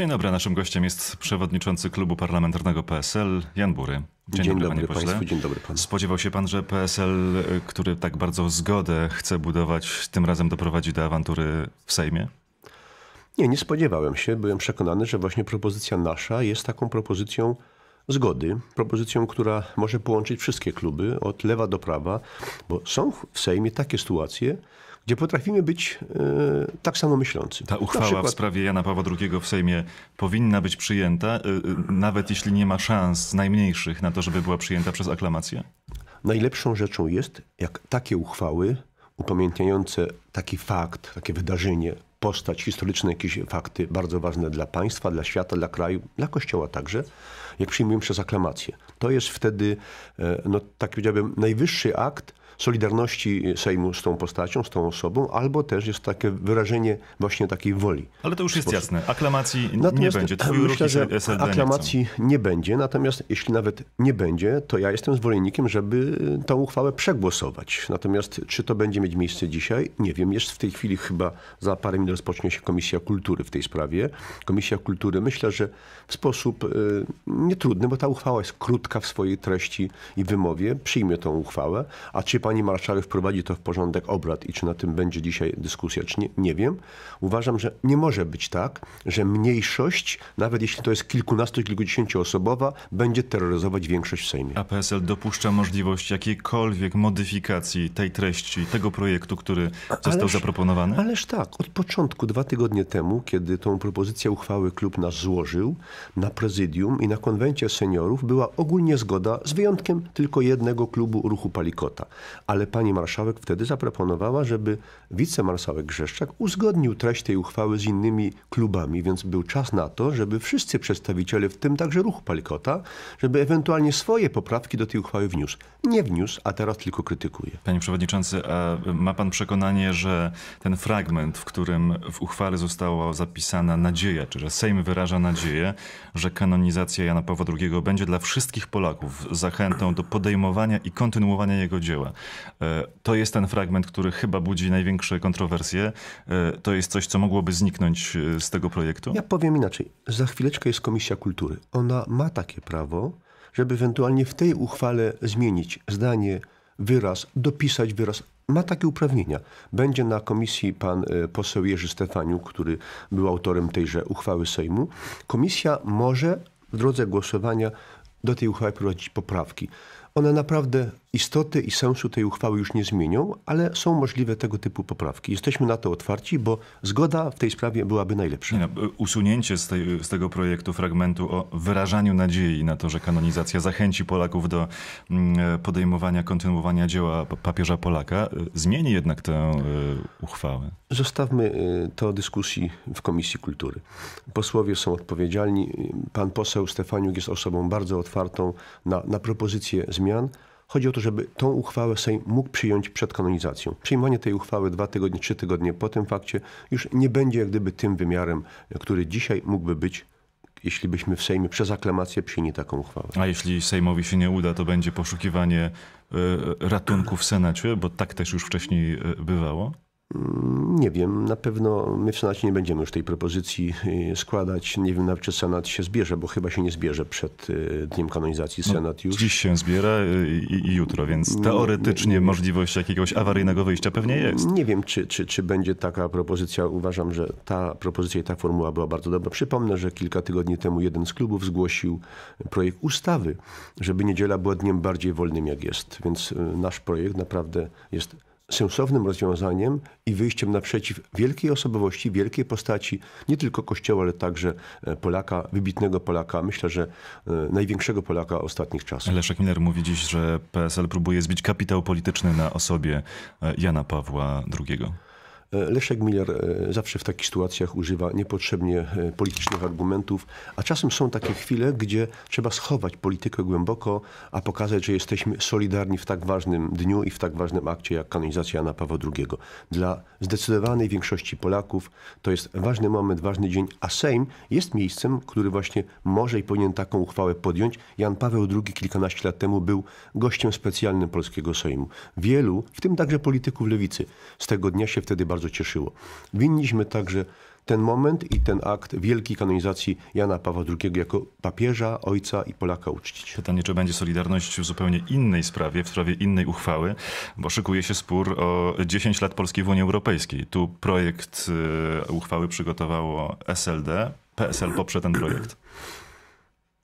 Dzień dobry, naszym gościem jest przewodniczący klubu parlamentarnego PSL, Jan Bury. Dzień, dzień dobry, dobry panie Państwu, dzień dobry panu. Spodziewał się pan, że PSL, y, który tak bardzo zgodę chce budować, tym razem doprowadzi do awantury w Sejmie? Nie, nie spodziewałem się. Byłem przekonany, że właśnie propozycja nasza jest taką propozycją zgody, propozycją, która może połączyć wszystkie kluby od lewa do prawa, bo są w Sejmie takie sytuacje, gdzie potrafimy być y, tak samo myślący. Ta uchwała przykład, w sprawie Jana Pawła II w Sejmie powinna być przyjęta, y, y, nawet jeśli nie ma szans najmniejszych na to, żeby była przyjęta przez aklamację? Najlepszą rzeczą jest, jak takie uchwały upamiętniające taki fakt, takie wydarzenie, postać historyczne, jakieś fakty bardzo ważne dla państwa, dla świata, dla kraju, dla kościoła także, jak przyjmują przez aklamację. To jest wtedy, e, no tak powiedziałbym, najwyższy akt solidarności Sejmu z tą postacią, z tą osobą, albo też jest takie wyrażenie właśnie takiej woli. Ale to już jest jasne. Aklamacji natomiast nie będzie. Twój myślę, że SLD aklamacji nie, nie, będzie, natomiast jeśli nawet nie będzie, to ja jestem zwolennikiem, żeby tą uchwałę przegłosować. Natomiast czy to będzie mieć miejsce dzisiaj? Nie wiem. Jest w tej chwili chyba za parę minut rozpocznie się Komisja Kultury w tej sprawie. Komisja Kultury myślę, że w sposób e, trudny, bo ta uchwała jest krótka w swojej treści i wymowie. Przyjmie tą uchwałę. A czy pani marszałek wprowadzi to w porządek obrad i czy na tym będzie dzisiaj dyskusja, czy nie, nie wiem. Uważam, że nie może być tak, że mniejszość, nawet jeśli to jest kilkunastu, kilkudziesięcioosobowa, będzie terroryzować większość w Sejmie. A PSL dopuszcza możliwość jakiejkolwiek modyfikacji tej treści, tego projektu, który został ależ, zaproponowany? Ależ tak. Od początku, dwa tygodnie temu, kiedy tą propozycję uchwały klub nas złożył na prezydium i na konwencji, konwencie seniorów była ogólnie zgoda, z wyjątkiem tylko jednego klubu ruchu Palikota. Ale pani marszałek wtedy zaproponowała, żeby wicemarszałek Grzeszczak uzgodnił treść tej uchwały z innymi klubami, więc był czas na to, żeby wszyscy przedstawiciele, w tym także ruchu Palikota, żeby ewentualnie swoje poprawki do tej uchwały wniósł. Nie wniósł, a teraz tylko krytykuje. Panie przewodniczący, a ma pan przekonanie, że ten fragment, w którym w uchwale została zapisana nadzieja, czy że Sejm wyraża nadzieję, że kanonizacja Jana Jana Pawła II będzie dla wszystkich Polaków zachętą do podejmowania i kontynuowania jego dzieła. E, to jest ten fragment, który chyba budzi największe kontrowersje. E, to jest coś, co mogłoby zniknąć e, z tego projektu? Ja powiem inaczej. Za chwileczkę jest Komisja Kultury. Ona ma takie prawo, żeby ewentualnie w tej uchwale zmienić zdanie, wyraz, dopisać wyraz. Ma takie uprawnienia. Będzie na komisji pan poseł Jerzy Stefaniuk, który był autorem tejże uchwały Sejmu. Komisja może w drodze głosowania do tej uchwały prowadzić poprawki. One naprawdę Istoty i sensu tej uchwały już nie zmienią, ale są możliwe tego typu poprawki. Jesteśmy na to otwarci, bo zgoda w tej sprawie byłaby najlepsza. No, usunięcie z, tej, z, tego projektu fragmentu o wyrażaniu nadziei na to, że kanonizacja zachęci Polaków do mm, podejmowania, kontynuowania dzieła papieża Polaka, y, zmieni jednak tę y, uchwałę. Zostawmy y, to dyskusji w Komisji Kultury. Posłowie są odpowiedzialni. Pan poseł Stefaniuk jest osobą bardzo otwartą na, na propozycje zmian. Chodzi o to, żeby tą uchwałę Sejm mógł przyjąć przed kanonizacją. Przyjmowanie tej uchwały dwa tygodnie, trzy tygodnie po tym fakcie już nie będzie jak gdyby tym wymiarem, który dzisiaj mógłby być jeśli byśmy w Sejmie przez aklamację przyjęli taką uchwałę. A jeśli Sejmowi się nie uda, to będzie poszukiwanie y, ratunku w Senacie, bo tak też już wcześniej y, bywało? Mm, nie wiem, na pewno my w Senacie nie będziemy już tej propozycji y, składać. Nie wiem nawet, czy Senat się zbierze, bo chyba się nie zbierze przed y, dniem kanonizacji no, Senat już. dziś się zbiera y, i, i jutro, więc mm, teoretycznie nie, możliwość jakiegoś awaryjnego wyjścia pewnie jest. Nie wiem, czy, czy, czy będzie taka propozycja. Uważam, że ta propozycja i ta formuła była bardzo dobra. Przypomnę, że kilka tygodni temu jeden z klubów zgłosił projekt ustawy, żeby niedziela była dniem bardziej wolnym jak jest. Więc nasz projekt naprawdę jest sensownym rozwiązaniem i wyjściem naprzeciw wielkiej osobowości, wielkiej postaci, nie tylko Kościoła, ale także e, Polaka, wybitnego Polaka, myślę, że e, największego Polaka ostatnich czasów. Leszek Miller mówi dziś, że PSL próbuje zbić kapitał polityczny na osobie e, Jana Pawła II. E, Leszek Miller e, zawsze w takich sytuacjach używa niepotrzebnie e, politycznych argumentów, a czasem są takie chwile, gdzie trzeba schować politykę głęboko, a pokazać, że jesteśmy solidarni w tak ważnym dniu i w tak ważnym akcie jak kanonizacja Jana Pawła II. Dla zdecydowanej większości Polaków to jest ważny moment, ważny dzień, a Sejm jest miejscem, który właśnie może i powinien taką uchwałę podjąć. Jan Paweł II kilkanaście lat temu był gościem specjalnym polskiego Sejmu. Wielu, w tym także polityków lewicy, z tego dnia się wtedy bardzo bardzo cieszyło. Winniśmy także ten moment i ten akt wielkiej kanonizacji Jana Pawła II jako papieża, ojca i Polaka uczcić. Pytanie, czy będzie Solidarność w zupełnie innej sprawie, w sprawie innej uchwały, bo szykuje się spór o 10 lat Polski w Unii Europejskiej. Tu projekt e, uchwały przygotowało SLD. PSL poprze ten projekt.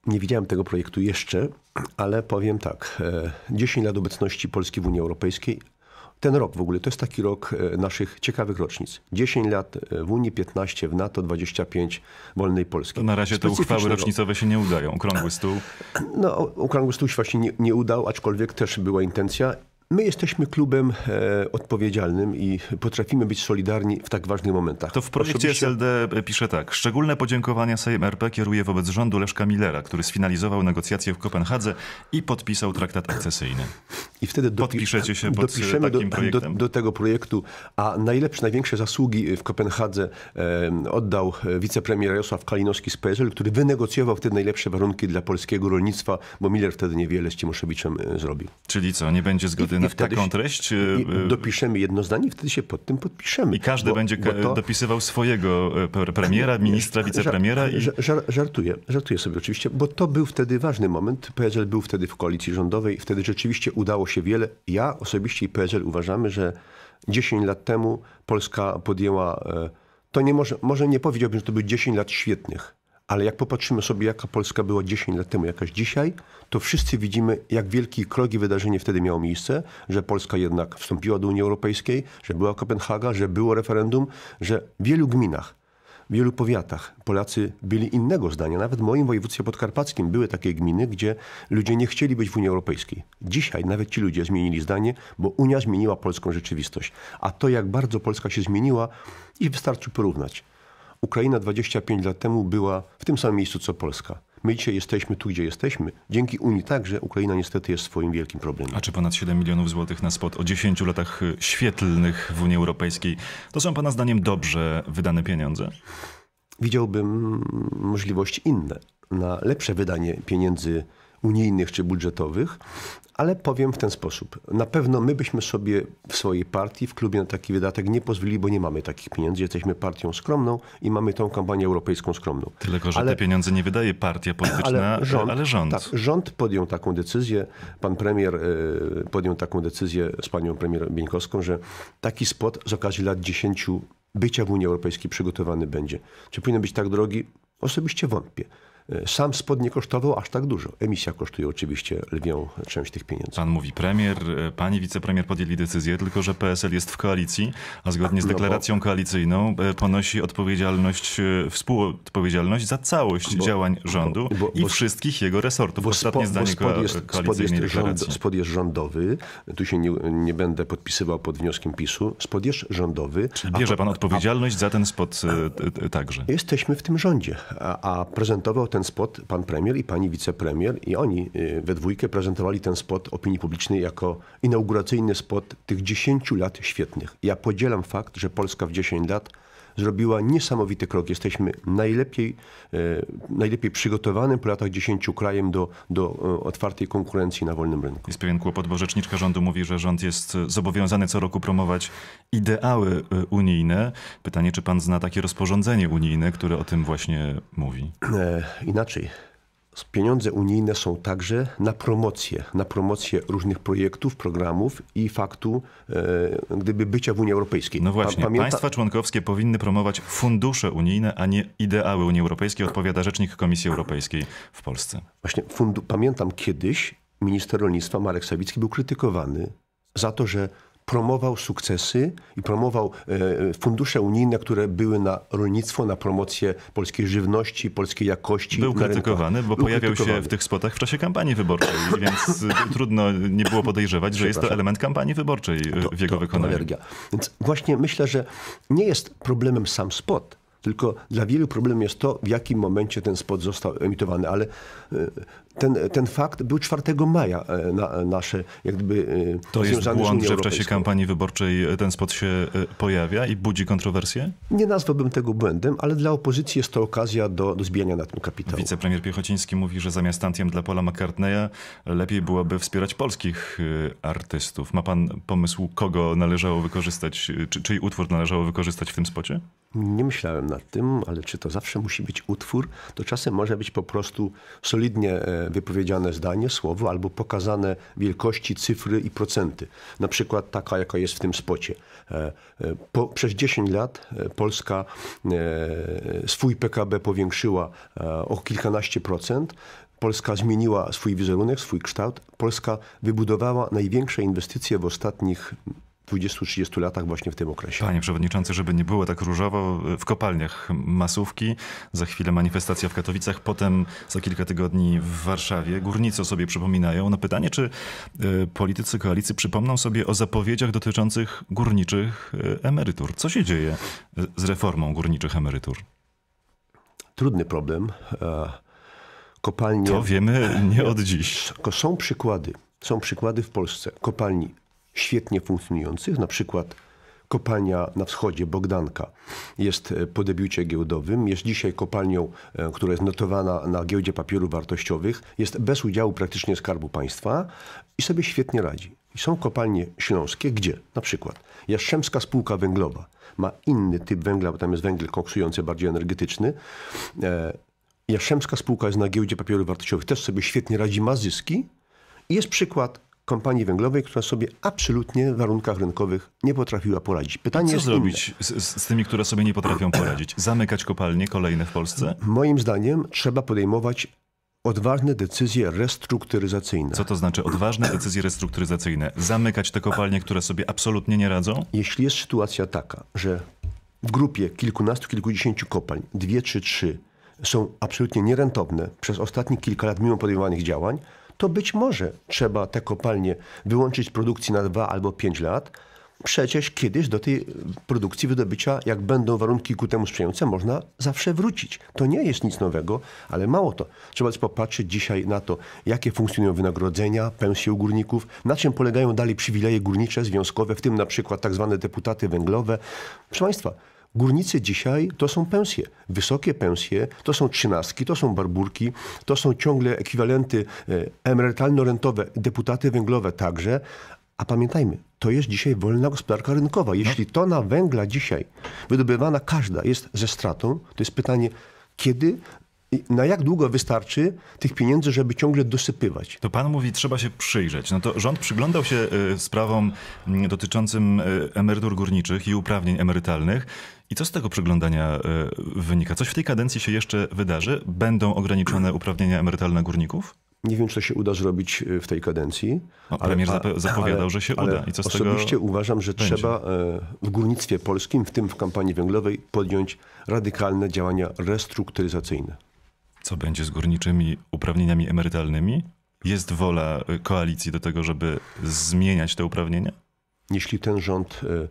Nie widziałem tego projektu jeszcze, ale powiem tak. 10 e, lat obecności Polski w Unii Europejskiej ten rok w ogóle to jest taki rok e, naszych ciekawych rocznic. 10 lat e, w Unii, 15 w NATO, 25 wolnej Polski. To na razie te uchwały rocznicowe się nie udają. Okrągły stół? No, okrągły stół się właśnie nie, nie udał, aczkolwiek też była intencja My jesteśmy klubem e, odpowiedzialnym i potrafimy być solidarni w tak ważnych momentach. To w projekcie Osobiście... SLD e, pisze tak. Szczególne podziękowania Sejm RP kieruje wobec rządu Leszka Millera, który sfinalizował negocjacje w Kopenhadze i podpisał traktat akcesyjny. I wtedy dopi... podpiszecie się pod e, dopiszemy takim do, projektem. Do, do, tego projektu, a najlepsze, największe zasługi e, w Kopenhadze e, oddał wicepremier Jarosław Kalinowski z PSL, który wynegocjował wtedy najlepsze warunki dla polskiego rolnictwa, bo Miller wtedy niewiele z Cimoszewiczem zrobił. Czyli co, nie będzie zgody teksty na taką treść. E, e, dopiszemy jedno zdanie, wtedy się pod tym podpiszemy. I każdy bo, będzie bo to... dopisywał swojego e, premiera, ministra, wicepremiera. I... żartuję, żartuję sobie oczywiście, bo to był wtedy ważny moment. PSL był wtedy w koalicji rządowej, wtedy rzeczywiście udało się wiele. Ja osobiście i PSL uważamy, że 10 lat temu Polska podjęła to nie może, może nie powiedziałbym, że to były 10 lat świetnych, ale jak popatrzymy sobie, jaka Polska była 10 lat temu, jakaś dzisiaj, to wszyscy widzimy, jak wielkie krogi wydarzenie wtedy miało miejsce, że Polska jednak wstąpiła do Unii Europejskiej, że była Kopenhaga, że było referendum, że w wielu gminach, w wielu powiatach Polacy byli innego zdania. Nawet w moim województwie podkarpackim były takie gminy, gdzie ludzie nie chcieli być w Unii Europejskiej. Dzisiaj nawet ci ludzie zmienili zdanie, bo Unia zmieniła polską rzeczywistość. A to, jak bardzo Polska się zmieniła, i wystarczy porównać. Ukraina 25 lat temu była w tym samym miejscu co Polska. My dzisiaj jesteśmy tu, gdzie jesteśmy. Dzięki Unii także Ukraina niestety jest swoim wielkim problemem. A czy ponad 7 milionów złotych na spot o 10 latach y, świetlnych w Unii Europejskiej to są Pana zdaniem dobrze wydane pieniądze? Widziałbym możliwości inne na lepsze wydanie pieniędzy unijnych czy budżetowych ale powiem w ten sposób. Na pewno my byśmy sobie w swojej partii, w klubie na taki wydatek nie pozwolili, bo nie mamy takich pieniędzy. Jesteśmy partią skromną i mamy tą kampanię europejską skromną. Tylko, że ale, te pieniądze nie wydaje partia polityczna, ale rząd. Ale rząd. Tak, rząd podjął taką decyzję, pan premier e, podjął taką decyzję z panią premier Bieńkowską, że taki spot z okazji lat 10 bycia w Unii Europejskiej przygotowany będzie. Czy powinien być tak drogi? Osobiście wątpię. Sam spod nie kosztował aż tak dużo. Emisja kosztuje oczywiście lwią część tych pieniędzy. Pan mówi premier, e, pani wicepremier podjęli decyzję, tylko że PSL jest w koalicji, a zgodnie z tak, no deklaracją koalicyjną e, ponosi odpowiedzialność, e, współodpowiedzialność za całość bo, działań rządu bo, i wszystkich jego resortów. Bo Ostatnie spo, zdanie bo spod jest, spod jest, rząd, spod jest rządowy, tu się nie, nie, będę podpisywał pod wnioskiem PiSu, spod jest rządowy. Czyli bierze pan odpowiedzialność a, za ten spod a, także. Jesteśmy w tym rządzie, a, a prezentował ten ten spot pan premier i pani wicepremier i oni y, we dwójkę prezentowali ten spot opinii publicznej jako inauguracyjny spot tych 10 lat świetnych. Ja podzielam fakt, że Polska w 10 lat zrobiła niesamowity krok. Jesteśmy najlepiej, e, najlepiej przygotowanym po latach 10 krajem do, do e, otwartej konkurencji na wolnym rynku. Jest pewien kłopot, bo rzeczniczka rządu mówi, że rząd jest zobowiązany co roku promować ideały e, unijne. Pytanie, czy pan zna takie rozporządzenie unijne, które o tym właśnie mówi? E, inaczej pieniądze unijne są także na promocję, na promocję różnych projektów, programów i faktu e, gdyby bycia w Unii Europejskiej. No właśnie, Pamięta... państwa członkowskie powinny promować fundusze unijne, a nie ideały Unii Europejskiej, odpowiada rzecznik Komisji Europejskiej w Polsce. Właśnie, fundu... pamiętam kiedyś minister rolnictwa Marek Sawicki był krytykowany za to, że promował sukcesy i promował e, fundusze unijne, które były na rolnictwo, na promocję polskiej żywności, polskiej jakości. Był krytykowany, bo Był pojawiał krytykowany. się w tych spotach w czasie kampanii wyborczej, więc trudno nie było podejrzewać, że jest to element kampanii wyborczej w jego to, wykonaniu. energia. Więc właśnie myślę, że nie jest problemem sam spot. Tylko dla wielu problem jest to, w jakim momencie ten spot został emitowany. Ale e, ten, ten fakt był 4 maja e, na, nasze jak gdyby e, To jest błąd, że w czasie kampanii wyborczej e, ten spot się pojawia i budzi kontrowersje? Nie nazwałbym tego błędem, ale dla opozycji jest to okazja do, do zbijania na tym kapitału. Wicepremier Piechociński mówi, że zamiast tantiem dla Paula McCartneya lepiej byłoby wspierać polskich artystów. Ma pan pomysł, kogo należało wykorzystać, czy, czyj utwór należało wykorzystać w tym spocie? Nie myślałem nad tym, ale czy to zawsze musi być utwór? To czasem może być po prostu solidnie wypowiedziane zdanie, słowo albo pokazane wielkości, cyfry i procenty. Na przykład taka, jaka jest w tym spocie. E, e, po, przez 10 lat e, Polska swój PKB powiększyła o kilkanaście procent. Polska zmieniła swój wizerunek, swój kształt. Polska wybudowała największe inwestycje w ostatnich 20-30 latach właśnie w tym okresie. Panie Przewodniczący, żeby nie było tak różowo, w kopalniach masówki, za chwilę manifestacja w Katowicach, potem za kilka tygodni w Warszawie. Górnicy o sobie przypominają. No pytanie, czy y, politycy koalicji przypomną sobie o zapowiedziach dotyczących górniczych y, emerytur? Co się dzieje y, z reformą górniczych emerytur? Trudny problem. E, kopalnie... To wiemy nie od dziś. Są przykłady. Są przykłady w Polsce kopalni świetnie funkcjonujących, na przykład kopalnia na wschodzie, Bogdanka, jest e, po debiucie giełdowym, jest dzisiaj kopalnią, e, która jest notowana na giełdzie papierów wartościowych, jest bez udziału praktycznie Skarbu Państwa i sobie świetnie radzi. I są kopalnie śląskie, gdzie na przykład Jastrzębska Spółka Węglowa ma inny typ węgla, bo tam jest węgiel koksujący, bardziej energetyczny. E, Jastrzębska Spółka jest na giełdzie papierów wartościowych, też sobie świetnie radzi, ma zyski. I jest przykład kompanii węglowej, która sobie absolutnie w warunkach rynkowych nie potrafiła poradzić. Pytanie Co zrobić z, z, tymi, które sobie nie potrafią poradzić? Zamykać kopalnie kolejne w Polsce? Moim zdaniem trzeba podejmować odważne decyzje restrukturyzacyjne. Co to znaczy odważne decyzje restrukturyzacyjne? Zamykać te kopalnie, które sobie absolutnie nie radzą? Jeśli jest sytuacja taka, że w grupie kilkunastu, kilkudziesięciu kopalń, dwie czy trzy, są absolutnie nierentowne przez ostatnie kilka lat mimo podejmowanych działań, to być może trzeba te tak kopalnie wyłączyć z produkcji na dwa albo pięć lat. Przecież kiedyś do tej produkcji wydobycia, jak będą warunki ku temu sprzyjające, można zawsze wrócić. To nie jest nic nowego, ale mało to. Trzeba też popatrzeć dzisiaj na to, jakie funkcjonują wynagrodzenia, pensje u górników, na czym polegają dalej przywileje górnicze, związkowe, w tym na przykład tak zwane deputaty węglowe. Proszę Państwa, Górnicy dzisiaj to są pensje, wysokie pensje, to są trzynastki, to są barburki, to są ciągle ekwiwalenty e, emerytalno-rentowe, deputaty węglowe także. A pamiętajmy, to jest dzisiaj wolna gospodarka rynkowa. No. Jeśli tona węgla dzisiaj wydobywana każda jest ze stratą, to jest pytanie, kiedy na jak długo wystarczy tych pieniędzy, żeby ciągle dosypywać? To pan mówi, trzeba się przyjrzeć. No to rząd przyglądał się e, sprawom dotyczącym e, emerytur górniczych i uprawnień emerytalnych. I co z tego przyglądania e, wynika? Coś w tej kadencji się jeszcze wydarzy? Będą ograniczone uprawnienia emerytalne górników? Nie wiem, czy to się uda zrobić w tej kadencji. No, premier ale, zapowiadał, ale, że się uda. I co z osobiście tego uważam, że będzie? trzeba w górnictwie polskim, w tym w kampanii węglowej, podjąć radykalne działania restrukturyzacyjne co będzie z górniczymi uprawnieniami emerytalnymi? Jest wola y, koalicji do tego, żeby zmieniać te uprawnienia? Jeśli ten rząd y,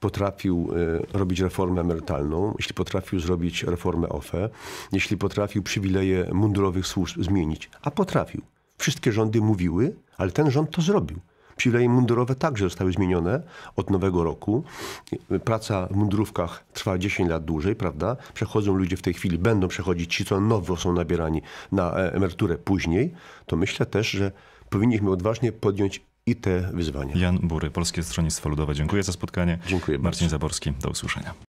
potrafił y, robić reformę emerytalną, jeśli potrafił zrobić reformę OFE, jeśli potrafił przywileje mundurowych służb zmienić, a potrafił. Wszystkie rządy mówiły, ale ten rząd to zrobił. Przywileje mundurowe także zostały zmienione od nowego roku. Praca w mundurówkach trwa 10 lat dłużej, prawda? Przechodzą ludzie w tej chwili, będą przechodzić ci, co nowo są nabierani na e, emeryturę później. To myślę też, że powinniśmy odważnie podjąć i te wyzwania. Jan Bury, Polskie Stronnictwo Ludowe. Dziękuję za spotkanie. Dziękuję Marcin bardzo. Zaborski, do usłyszenia.